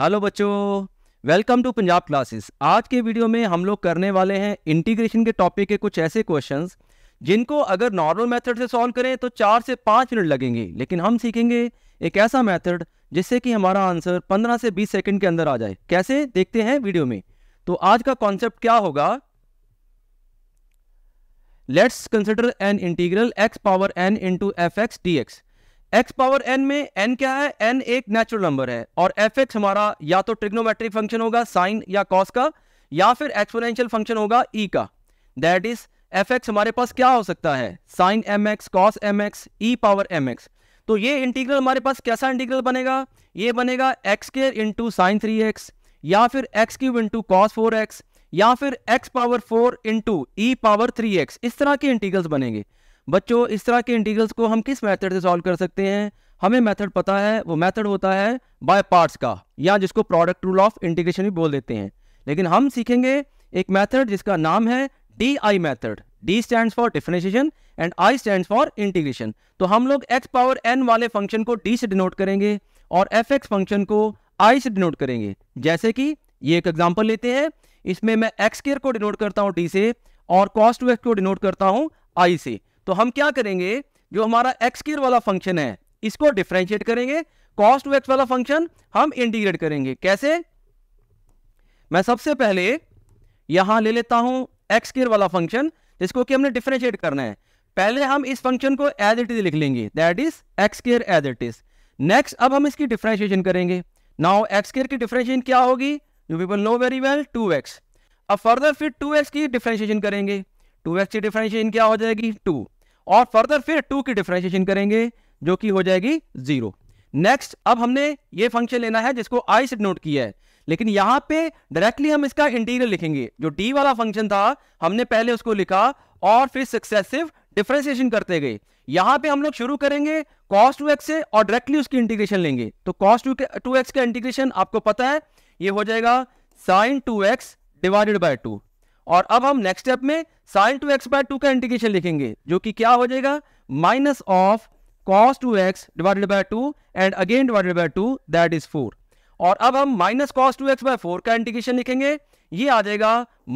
hello बच्चों welcome to Punjab classes आज के वीडियो में हम लोग करने वाले हैं इंटीग्रेशन के टॉपिक के कुछ ऐसे क्वेश्चंस जिनको अगर नॉर्मल मेथड से सॉल्व करें तो चार से पाँच मिनट लगेंगे लेकिन हम सीखेंगे एक ऐसा मेथड जिससे कि हमारा आंसर पंद्रह से बीस सेकेंड के अंदर आ जाए कैसे देखते हैं वीडियो में तो आज का कॉन्सेप्ट क्या होगा let's consider an integral x power n into f x d x x power n में एन क्या है एन एक नेचुरल नंबर है और एफ एक्स हमारा या तो ट्रिग्नोमेट्रिक फंक्शन होगा साइन या कॉस का या फिर एक्सपोनेंशियल फंक्शन होगा ई e का दैट इज एफ एक्स हमारे पास क्या हो सकता है sine m x cos m x e power m x तो ये इंटीग्रल हमारे पास कैसा इंटीग्रल बनेगा ये बनेगा x square into sine three x या फिर x cube into cos four x या फिर x power four into e power three x इस तरह के इंटीग्रल्स बनेंगे बच्चों इस तरह के इंटीग्रल्स को हम किस मेथड से सॉल्व कर सकते हैं हमें मेथड पता है वो मेथड होता है बाय पार्ट्स का या जिसको प्रोडक्ट रूल ऑफ इंटीग्रेशन भी बोल देते हैं लेकिन हम सीखेंगे एक मेथड जिसका नाम है D I method D stands for definition and I stands for integration तो हम लोग एक्स पावर एन वाले फंक्शन को डी से डिनोट करेंगे और एफ एक्स फंक्शन को आई से डिनोट करेंगे जैसे कि ये एक एग्जाम्पल लेते हैं इसमें मैं एक्स केयर को डिनोट करता हूँ डी से और कॉस्ट टू एक्स को डिनोट करता हूँ आई से तो हम क्या करेंगे जो हमारा एक्स केयर वाला फंक्शन है इसको डिफ्रेंशिएट करेंगे कॉस टू एक्स वाला फंक्शन हम इंटीग्रेट करेंगे कैसे मैं सबसे पहले यहां ले लेता हूं एक्स केयर वाला फंक्शन जिसको कि हमने डिफ्रेंशिएट करना है पहले हम इस फंक्शन को एज इट इज लिख लेंगे that is x square as it is next अब हम इसकी डिफ्रेंशिएशन करेंगे नाउ एक्स केयर की डिफ्रेंशिएशन क्या होगी you people know very well two x अब फर्दर फिर टू एक्स की डिफ्रेंशिएशन करेंगे टू एक्स की डिफ्रेंशिएशन क्या हो जाएगी टू और फर्दर फिर टू की डिफ्रेंशिएशन करेंगे जो कि हो जाएगी जीरो नेक्स्ट अब हमने ये फंक्शन लेना है जिसको आई से नोट किया है लेकिन यहां पे डायरेक्टली हम इसका इंटीरियर लिखेंगे जो डी वाला फंक्शन था हमने पहले उसको लिखा और फिर सक्सेसिव डिफ्रेंसिएशन करते गए यहां पे हम लोग शुरू करेंगे कॉस टू एक्स से और डायरेक्टली उसकी इंटीग्रेशन लेंगे तो कॉस टू टू एक्स का इंटीग्रेशन आपको पता है ये हो जाएगा sine two x divided by two और अब हम नेक्स्ट स्टेप में sine two x by two का इंटीग्रेशन लिखेंगे जो कि क्या हो जाएगा minus of cos two x divided by two and again divided by two that is four और अब हम minus cos two x by four का इंटीग्रेशन लिखेंगे ये आ जाएगा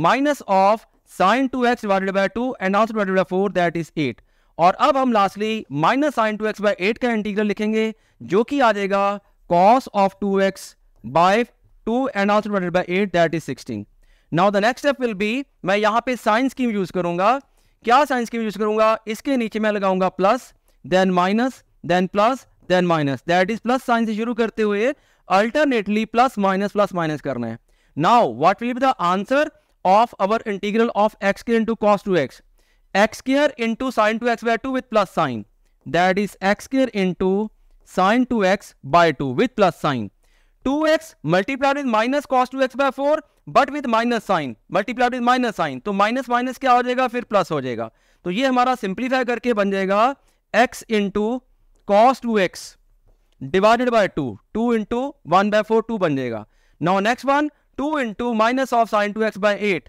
minus of sine two x divided by two and also divided by four that is eight और अब हम lastly minus sine two x by eight का इंटीग्रल लिखेंगे जो कि आ जाएगा cos of two x by two and also divided by eight that is sixteen now the next step will be मैं यहां पे साइन स्कीम यूज करूंगा क्या साइन स्कीम यूज करूंगा इसके नीचे मैं लगाऊंगा plus then minus then plus then minus that is plus sine से शुरू करते हुए alternately plus minus plus minus करना है now what will be the answer of our integral of x square into cos two x x square into sine two x by two with plus sine that is x square into sine two x by two with plus sine 2x multiplied with minus cos 2x by 4 but with minus sine multiplied with minus sine तो minus minus क्या हो जाएगा फिर plus हो जाएगा तो ये हमारा सिंप्लीफाई करके बन जाएगा x into cos two x divided by two two into one by four two बन जाएगा now next one two into minus of sine two x by eight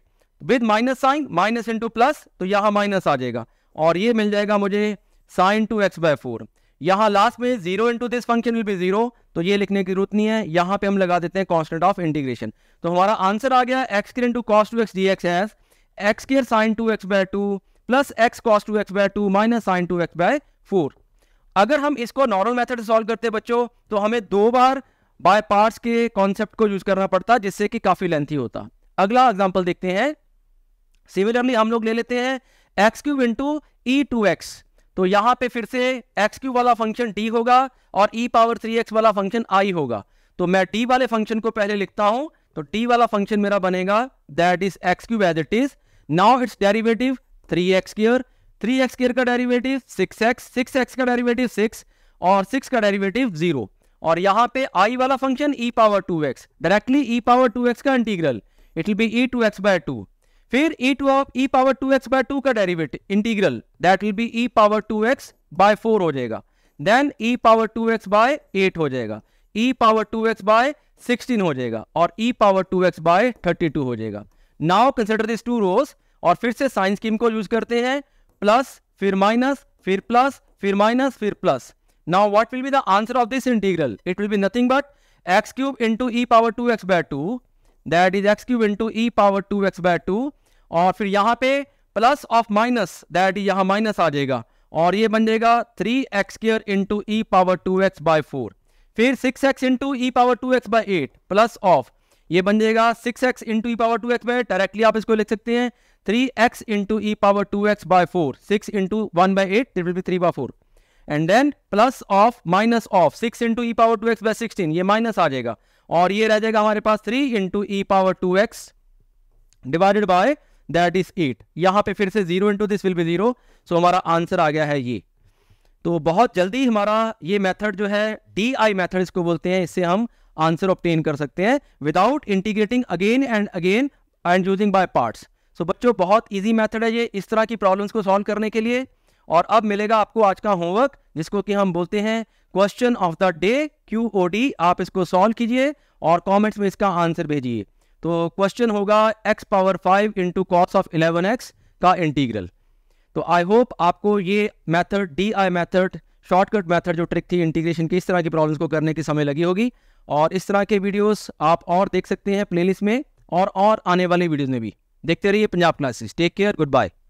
with minus sine minus into plus तो यहां minus आ जाएगा और ये मिल जाएगा मुझे sine two x by four यहां लास्ट में zero into this function will be zero तो ये लिखने की जरूरत नहीं है यहां पे हम लगा देते हैं कॉन्स्टेंट ऑफ इंटीग्रेशन तो हमारा आंसर आ गया x square into cos two x d x S x square sine two x by two plus x cos two x by two minus sine two x by four अगर हम इसको normal method से solve करते बच्चों तो हमें दो बार बाय पार्ट्स के कॉन्सेप्ट को यूज करना पड़ता जिससे कि काफी लेंथी होता अगला एग्जाम्पल देखते हैं सिमिलरली हम लोग ले लेते हैं x cube into e two x तो यहाँ पे फिर से एक्स क्यू वाला फंक्शन टी होगा और ई पावर थ्री एक्स वाला फंक्शन आई होगा तो मैं टी वाले फंक्शन को पहले लिखता हूँ तो टी वाला फंक्शन मेरा बनेगा that is x cube as it is now its derivative three x square three x square का derivative six x six x का डेरिवेटिव सिक्स और सिक्स का डेरिवेटिव जीरो और यहाँ पे आई वाला function e power two x directly e power two x का integral it will be e two x by two फिर e two of e power 2x x by का derivative integral that will be e power 2x x by हो जाएगा then e power 2x x by हो जाएगा e power 2x x by हो जाएगा और e power 2x x by हो जाएगा now consider this two rows और फिर से साइंस स्कीम को यूज करते हैं प्लस फिर माइनस फिर प्लस फिर माइनस फिर plus now what will be the answer of this integral it will be nothing but x cube into e power two x by two that is x cube into e power two x by two और फिर यहाँ पे plus of minus that यहाँ minus आ जाएगा और ये बन जाएगा three x square into e power two x by four फिर six x into e power two x by eight plus of ये बन जाएगा six x into e power two x by directly आप इसको लिख सकते हैं three x into e power two x by four six into one by eight triple three by four and then plus of minus of six into e power two x by sixteen ये minus आ जाएगा और ये रह जाएगा हमारे पास three into e power two x divided by that is eight यहाँ पे फिर से zero into this will be zero so हमारा आंसर आ गया है ये तो बहुत जल्दी हमारा ये मेथड जो है डी आई मैथड इसको बोलते हैं इससे हम आंसर ऑप्टेन कर सकते हैं without integrating again and again and using by parts so बच्चों बहुत ईजी मैथड है ये इस तरह की प्रॉब्लम्स को सॉल्व करने के लिए और अब मिलेगा आपको आज का होमवर्क जिसको कि हम बोलते हैं question of the day Q आप इसको सॉल्व कीजिए और कॉमेंट्स में इसका आंसर भेजिए तो क्वेश्चन होगा x power five into cos of eleven x का इंटीग्रल तो आई होप आपको ये method D I method shortcut method जो ट्रिक थी इंटीग्रेशन की इस तरह की प्रॉब्लम्स को करने की समय लगी होगी और इस तरह के वीडियोस आप और देख सकते हैं प्लेलिस्ट में और और आने वाले वीडियोस में भी देखते रहिए Punjab classes take care good bye